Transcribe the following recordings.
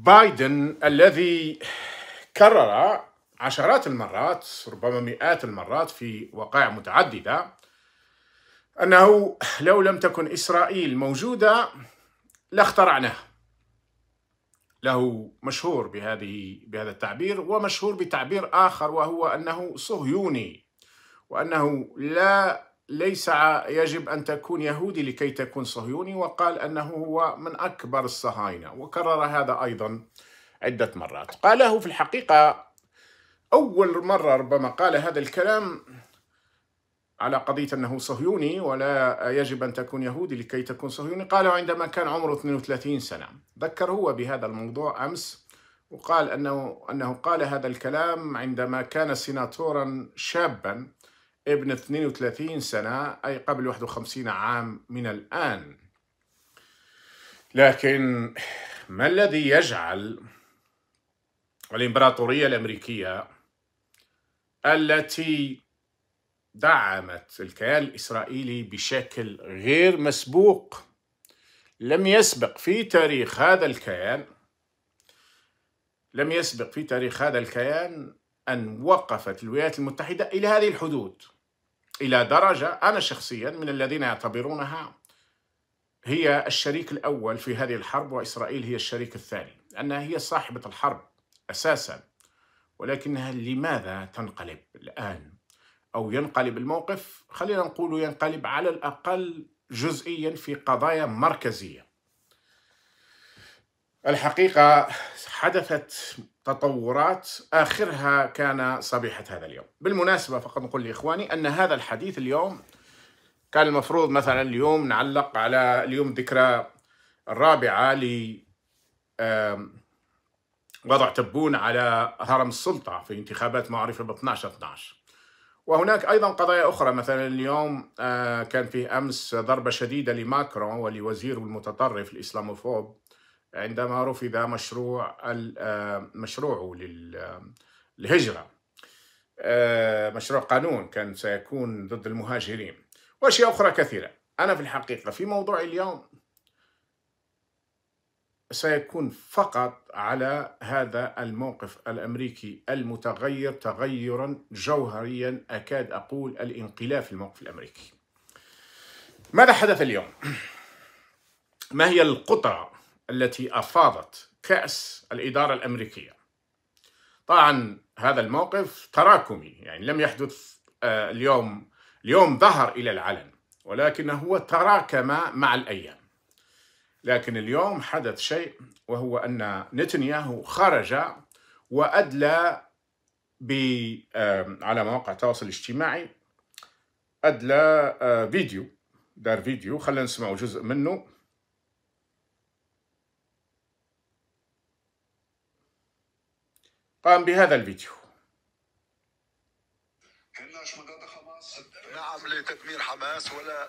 بايدن الذي كرر عشرات المرات ربما مئات المرات في وقائع متعدده انه لو لم تكن اسرائيل موجوده لاخترعناها له مشهور بهذه بهذا التعبير ومشهور بتعبير اخر وهو انه صهيوني وانه لا ليس يجب أن تكون يهودي لكي تكون صهيوني وقال أنه هو من أكبر الصهاينة وكرر هذا أيضا عدة مرات قاله في الحقيقة أول مرة ربما قال هذا الكلام على قضية أنه صهيوني ولا يجب أن تكون يهودي لكي تكون صهيوني قاله عندما كان عمره 32 سنة ذكر هو بهذا الموضوع أمس وقال أنه, أنه قال هذا الكلام عندما كان سيناتورا شابا ابن 32 سنة أي قبل 51 عام من الآن لكن ما الذي يجعل الإمبراطورية الأمريكية التي دعمت الكيان الإسرائيلي بشكل غير مسبوق لم يسبق في تاريخ هذا الكيان لم يسبق في تاريخ هذا الكيان أن وقفت الولايات المتحدة إلى هذه الحدود إلى درجة أنا شخصيا من الذين يعتبرونها هي الشريك الأول في هذه الحرب وإسرائيل هي الشريك الثاني لأنها هي صاحبة الحرب أساسا ولكنها لماذا تنقلب الآن أو ينقلب الموقف خلينا نقول ينقلب على الأقل جزئيا في قضايا مركزية الحقيقة حدثت تطورات آخرها كان صبيحة هذا اليوم بالمناسبة فقط نقول لإخواني أن هذا الحديث اليوم كان المفروض مثلا اليوم نعلق على اليوم ذكرى الرابعة لوضع وضع تبون على هرم السلطة في انتخابات معرفة ب 12 12 وهناك أيضا قضايا أخرى مثلا اليوم آه، كان فيه أمس ضربة شديدة لماكرون ولوزيره المتطرف الإسلاموفوب عندما رفض مشروع آه، مشروعه آه، للهجرة آه، مشروع قانون كان سيكون ضد المهاجرين وأشياء أخرى كثيرة أنا في الحقيقة في موضوع اليوم سيكون فقط على هذا الموقف الامريكي المتغير تغيرا جوهريا اكاد اقول الانقلاب في الموقف الامريكي. ماذا حدث اليوم؟ ما هي القطره التي أفاضت كأس الإدارة الأمريكية طبعا هذا الموقف تراكمي يعني لم يحدث آه، اليوم اليوم ظهر إلى العلن ولكنه هو تراكم مع الأيام لكن اليوم حدث شيء وهو أن نتنياهو خرج وأدلى آه، على مواقع التواصل الاجتماعي أدلى آه، فيديو دار فيديو خلينا نسمعوا جزء منه قام بهذا الفيديو نعم لتدمير حماس ولا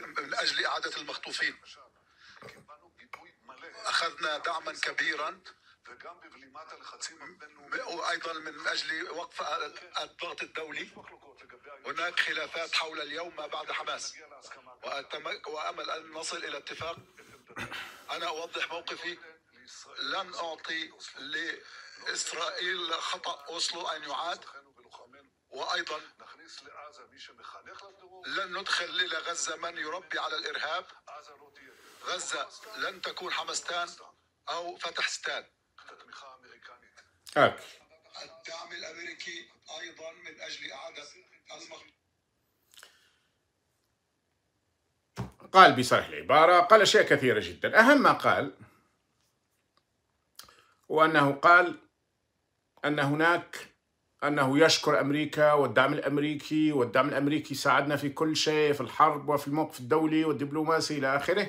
من أجل إعادة المخطوفين أخذنا دعما كبيرا وأيضا من أجل وقف الضغط الدولي هناك خلافات حول اليوم ما بعد حماس وأمل أن نصل إلى اتفاق أنا أوضح موقفي لن أعطي ل إسرائيل خطأ أوسلو أن يعاد وأيضا لن ندخل إلى غزة من يربي على الإرهاب غزة لن تكون حمستان أو فتحستان الدعم الأمريكي أيضا من أجل إعادة قال بصرح العبارة قال أشياء كثيرة جدا أهم ما قال وأنه قال ان هناك انه يشكر امريكا والدعم الامريكي والدعم الامريكي ساعدنا في كل شيء في الحرب وفي الموقف الدولي والدبلوماسي الى اخره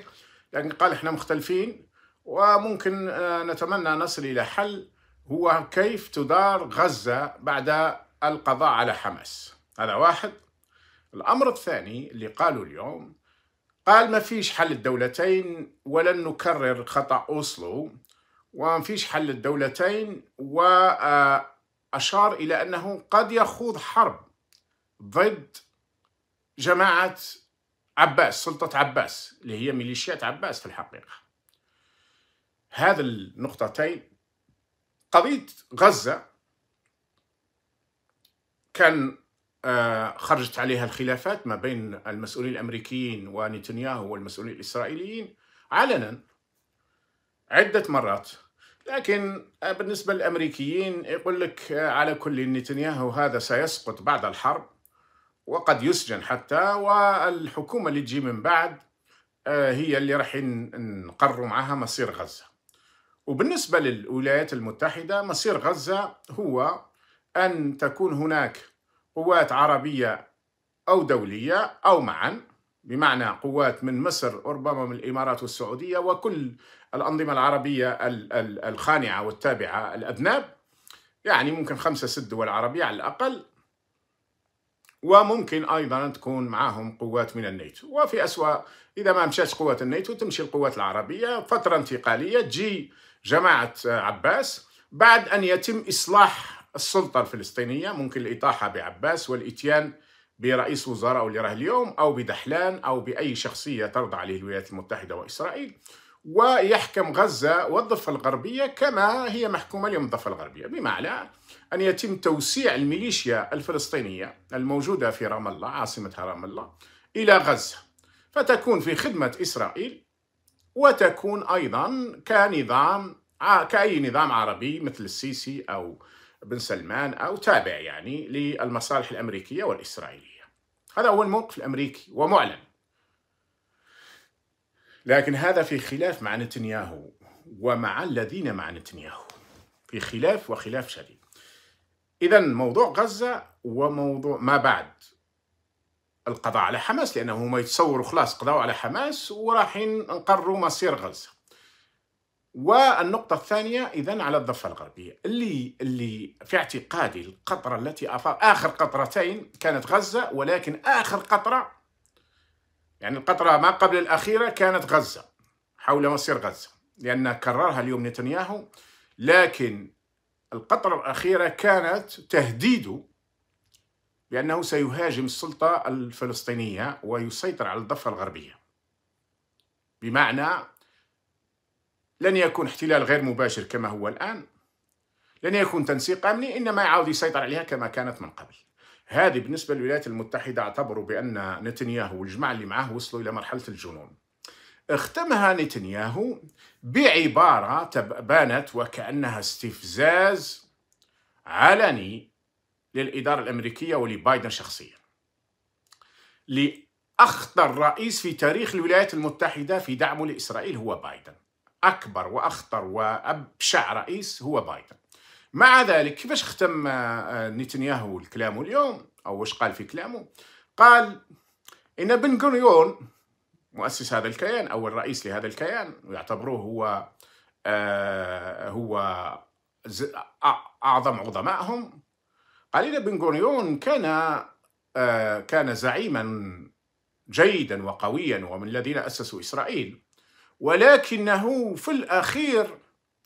لكن قال احنا مختلفين وممكن آه، نتمنى نصل الى حل هو كيف تدار غزه بعد القضاء على حماس هذا واحد الامر الثاني اللي قالوا اليوم قال ما فيش حل الدولتين ولن نكرر خطا اوسلو فيش حل الدولتين وأشار إلى أنه قد يخوض حرب ضد جماعة عباس سلطة عباس اللي هي ميليشيات عباس في الحقيقة هذه النقطتين قضية غزة كان آه، خرجت عليها الخلافات ما بين المسؤولين الأمريكيين ونتنياهو والمسؤولين الإسرائيليين علنا عدة مرات لكن بالنسبة للأمريكيين يقول لك آه، على كل نتنياهو هذا سيسقط بعد الحرب وقد يسجن حتى والحكومة اللي تجي من بعد آه، هي اللي راح نقرر معها مصير غزة وبالنسبة للولايات المتحدة مصير غزة هو أن تكون هناك قوات عربية أو دولية أو معا بمعنى قوات من مصر وربما من الامارات والسعوديه وكل الانظمه العربيه الخانعه والتابعه الاذناب يعني ممكن خمسه ست دول عربيه على الاقل وممكن ايضا تكون معهم قوات من الناتو وفي اسوا اذا ما مشاتش قوات الناتو تمشي القوات العربيه فتره انتقاليه تجي جماعه عباس بعد ان يتم اصلاح السلطه الفلسطينيه ممكن الاطاحه بعباس والاتيان برئيس وزراء اللي راه اليوم او بدحلان او باي شخصيه ترضى عليه الولايات المتحده واسرائيل ويحكم غزه والضفه الغربيه كما هي محكومه اليوم الضفه الغربيه بمعنى ان يتم توسيع الميليشيا الفلسطينيه الموجوده في رام الله عاصمتها رام الله الى غزه فتكون في خدمه اسرائيل وتكون ايضا كنظام كاي نظام عربي مثل السيسي او بن سلمان أو تابع يعني للمصالح الأمريكية والإسرائيلية هذا هو الموقف الأمريكي ومعلن لكن هذا في خلاف مع نتنياهو ومع الذين مع نتنياهو في خلاف وخلاف شديد إذا موضوع غزة وموضوع ما بعد القضاء على حماس لأنهم يتصوروا خلاص قضاوا على حماس وراح نقروا مصير غزة والنقطة الثانية إذا على الضفة الغربية اللي اللي في اعتقادي القطرة التي أفاق آخر قطرتين كانت غزة ولكن آخر قطرة يعني القطرة ما قبل الأخيرة كانت غزة حول مصير غزة لأن كررها اليوم نتنياهو لكن القطرة الأخيرة كانت تهديده بأنه سيهاجم السلطة الفلسطينية ويسيطر على الضفة الغربية بمعنى لن يكون احتلال غير مباشر كما هو الآن لن يكون تنسيق أمني إنما يعاود يسيطر عليها كما كانت من قبل هذه بالنسبة للولايات المتحدة اعتبروا بأن نتنياهو والجماعة اللي معاه وصلوا إلى مرحلة الجنون اختمها نتنياهو بعبارة بانت وكأنها استفزاز علني للإدارة الأمريكية ولبايدن شخصيا لأخطر رئيس في تاريخ الولايات المتحدة في دعمه لإسرائيل هو بايدن اكبر واخطر وابشع رئيس هو بايدن مع ذلك كيفاش ختم آه، آه، نتنياهو الكلام اليوم او واش قال في كلامه قال ان بن غوريون مؤسس هذا الكيان او الرئيس لهذا الكيان ويعتبروه هو آه هو اعظم عظمائهم قال ان بن غوريون كان آه كان زعيما جيدا وقويا ومن الذين اسسوا اسرائيل ولكنه في الأخير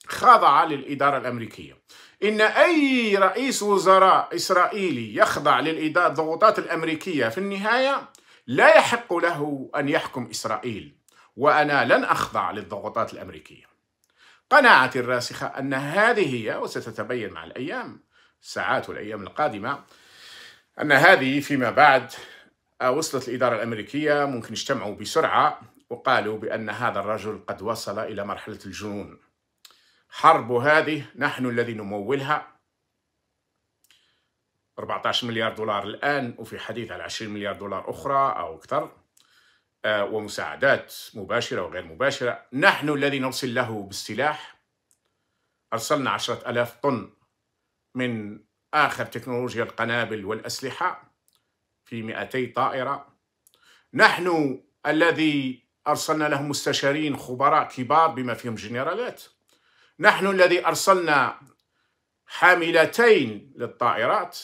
خضع للإدارة الأمريكية إن أي رئيس وزراء إسرائيلي يخضع للضغوطات الأمريكية في النهاية لا يحق له أن يحكم إسرائيل وأنا لن أخضع للضغوطات الأمريكية قناعتي الراسخة أن هذه هي وستتبين مع الأيام الساعات والأيام القادمة أن هذه فيما بعد آه، وصلت الإدارة الأمريكية ممكن يجتمعوا بسرعة وقالوا بأن هذا الرجل قد وصل إلى مرحلة الجنون حرب هذه نحن الذي نمولها 14 مليار دولار الآن وفي حديث على 20 مليار دولار أخرى أو أكثر آه، ومساعدات مباشرة وغير مباشرة نحن الذي نرسل له بالسلاح أرسلنا عشرة ألاف طن من آخر تكنولوجيا القنابل والأسلحة في 200 طائرة نحن الذي أرسلنا لهم مستشارين خبراء كبار بما فيهم جنرالات نحن الذي أرسلنا حاملتين للطائرات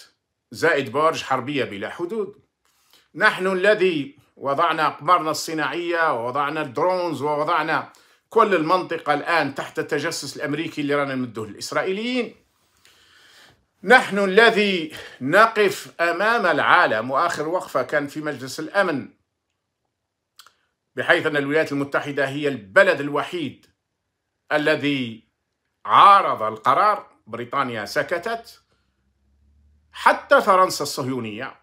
زائد برج حربية بلا حدود نحن الذي وضعنا أقمارنا الصناعية ووضعنا الدرونز ووضعنا كل المنطقة الآن تحت التجسس الأمريكي اللي رانا نمده للإسرائيليين نحن الذي نقف أمام العالم وآخر وقفة كان في مجلس الأمن بحيث أن الولايات المتحدة هي البلد الوحيد الذي عارض القرار بريطانيا سكتت حتى فرنسا الصهيونية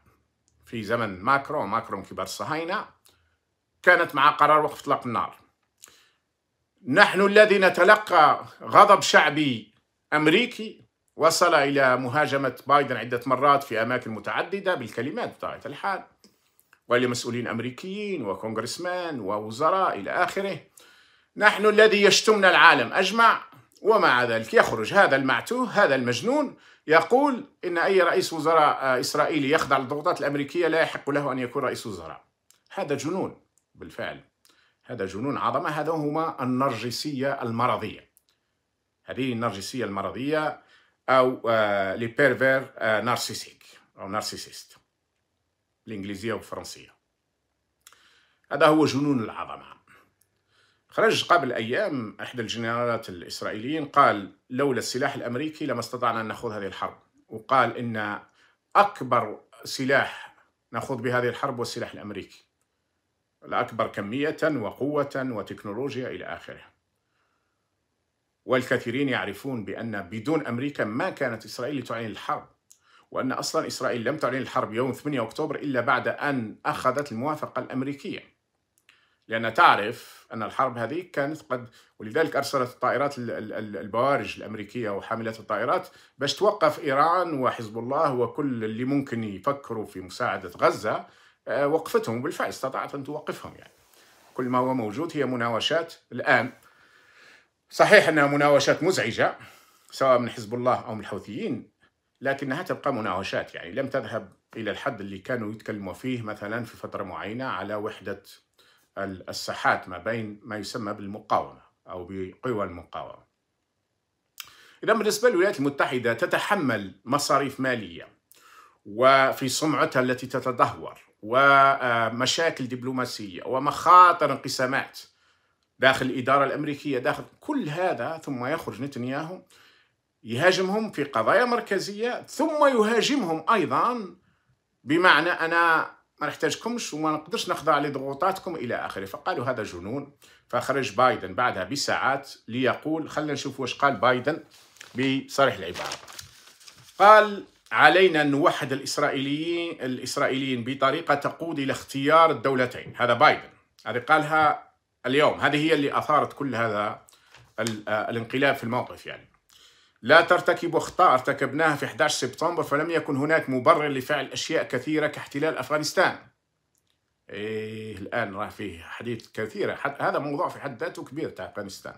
في زمن ماكرون ماكرون كبار الصهاينة كانت مع قرار وقف اطلاق النار نحن الذي نتلقى غضب شعبي أمريكي وصل إلى مهاجمة بايدن عدة مرات في أماكن متعددة بالكلمات بطبيعة الحال ولمسؤولين أمريكيين وكونغرسمان ووزراء إلى آخره نحن الذي يشتمنا العالم أجمع ومع ذلك يخرج هذا المعتوه هذا المجنون يقول إن أي رئيس وزراء إسرائيلي يخضع للضغوطات الأمريكية لا يحق له أن يكون رئيس وزراء هذا جنون بالفعل هذا جنون عظمة هذا هما النرجسية المرضية هذه النرجسية المرضية أو آه، لي بيرفير آه، نارسيسيك أو نارسيسيست الإنجليزية والفرنسية هذا هو جنون العظمة خرج قبل أيام أحد الجنرالات الإسرائيليين قال لولا السلاح الأمريكي لما استطعنا أن نخوض هذه الحرب وقال إن أكبر سلاح نخوض بهذه الحرب هو السلاح الأمريكي الأكبر كمية وقوة وتكنولوجيا إلى آخره والكثيرين يعرفون بأن بدون أمريكا ما كانت إسرائيل تعين الحرب وأن أصلا إسرائيل لم تعلن الحرب يوم 8 أكتوبر إلا بعد أن أخذت الموافقة الأمريكية لان تعرف أن الحرب هذه كانت قد ولذلك أرسلت الطائرات البوارج الأمريكية وحاملات الطائرات باش توقف إيران وحزب الله وكل اللي ممكن يفكروا في مساعدة غزة آه، وقفتهم بالفعل استطاعت أن توقفهم يعني كل ما هو موجود هي مناوشات الآن صحيح أنها مناوشات مزعجة سواء من حزب الله أو من الحوثيين لكنها تبقى مناوشات يعني لم تذهب إلى الحد اللي كانوا يتكلموا فيه مثلا في فترة معينة على وحدة الساحات ما بين ما يسمى بالمقاومة أو بقوى المقاومة إذا بالنسبة للولايات المتحدة تتحمل مصاريف مالية وفي سمعتها التي تتدهور ومشاكل دبلوماسية ومخاطر انقسامات داخل الإدارة الأمريكية داخل كل هذا ثم يخرج نتنياهو يهاجمهم في قضايا مركزية ثم يهاجمهم أيضا بمعنى أنا ما نحتاجكمش وما نقدرش نخضع لضغوطاتكم إلى آخره فقالوا هذا جنون فخرج بايدن بعدها بساعات ليقول خلينا نشوف واش قال بايدن بصريح العبارة قال علينا أن نوحد الإسرائيليين الإسرائيليين بطريقة تقود إلى اختيار الدولتين هذا بايدن هذه قالها اليوم هذه هي اللي أثارت كل هذا الانقلاب في الموقف يعني لا ترتكب أخطاء ارتكبناها في 11 سبتمبر فلم يكن هناك مبرر لفعل أشياء كثيرة كاحتلال أفغانستان إيه الآن راه فيه حديث كثيرة حد هذا موضوع في حد ذاته كبير تاع أفغانستان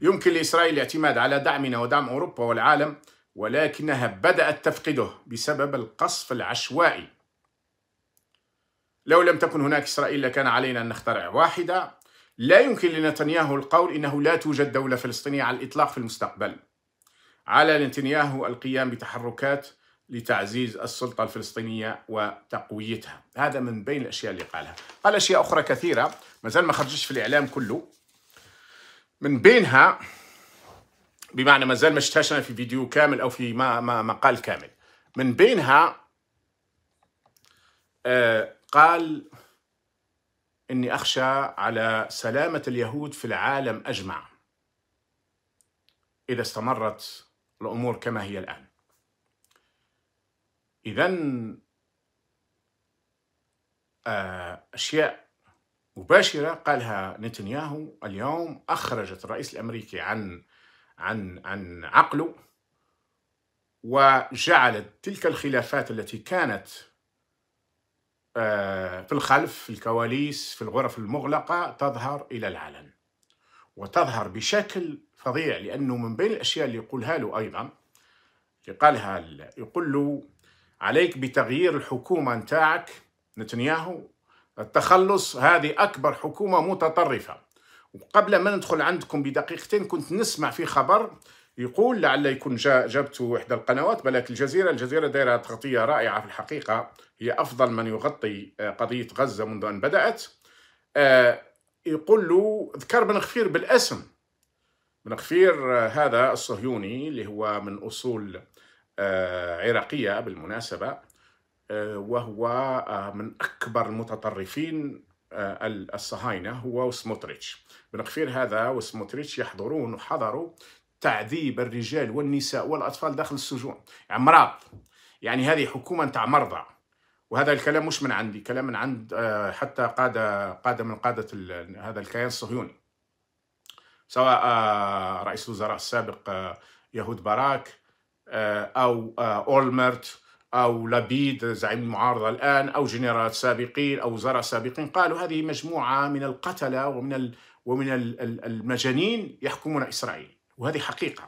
يمكن لإسرائيل الاعتماد على دعمنا ودعم أوروبا والعالم ولكنها بدأت تفقده بسبب القصف العشوائي لو لم تكن هناك إسرائيل لكان علينا أن نخترع واحدة لا يمكن لنتنياهو القول إنه لا توجد دولة فلسطينية على الإطلاق في المستقبل على نتنياهو القيام بتحركات لتعزيز السلطة الفلسطينية وتقويتها هذا من بين الأشياء اللي قالها قال أشياء أخرى كثيرة مازال ما خرجش في الإعلام كله من بينها بمعنى مازال ما اشتهشنا في فيديو كامل أو في ما ما مقال كامل من بينها آه قال إني أخشى على سلامة اليهود في العالم أجمع إذا استمرت الأمور كما هي الآن إذا آه، أشياء مباشرة قالها نتنياهو اليوم أخرجت الرئيس الأمريكي عن عن عن عقله وجعلت تلك الخلافات التي كانت آه، في الخلف في الكواليس في الغرف المغلقة تظهر إلى العلن وتظهر بشكل فظيع لأنه من بين الأشياء اللي يقولها له أيضا اللي قالها يقول له عليك بتغيير الحكومة نتاعك نتنياهو التخلص هذه أكبر حكومة متطرفة وقبل ما ندخل عندكم بدقيقتين كنت نسمع في خبر يقول لعل يكون جا جابته إحدى القنوات بلك الجزيرة الجزيرة دائرة تغطية رائعة في الحقيقة هي أفضل من يغطي آه، قضية غزة منذ أن بدأت آه، يقول له ذكر بن خفير بالاسم خفير هذا الصهيوني اللي هو من أصول آه، عراقية بالمناسبة آه، وهو آه، من أكبر المتطرفين الصهاينة هو وسموتريتش بن خفير هذا وسموتريتش يحضرون وحضروا تعذيب الرجال والنساء والأطفال داخل السجون يعني مرض يعني هذه حكومة نتاع مرضى وهذا الكلام مش من عندي كلام من عند حتى قادة قادة من قادة هذا الكيان الصهيوني سواء آه، رئيس الوزراء السابق آه، يهود باراك آه، أو أولمرت أو لابيد زعيم المعارضة الآن أو جنرالات سابقين أو وزراء سابقين قالوا هذه مجموعة من القتلة ومن ومن المجانين يحكمون إسرائيل وهذه حقيقة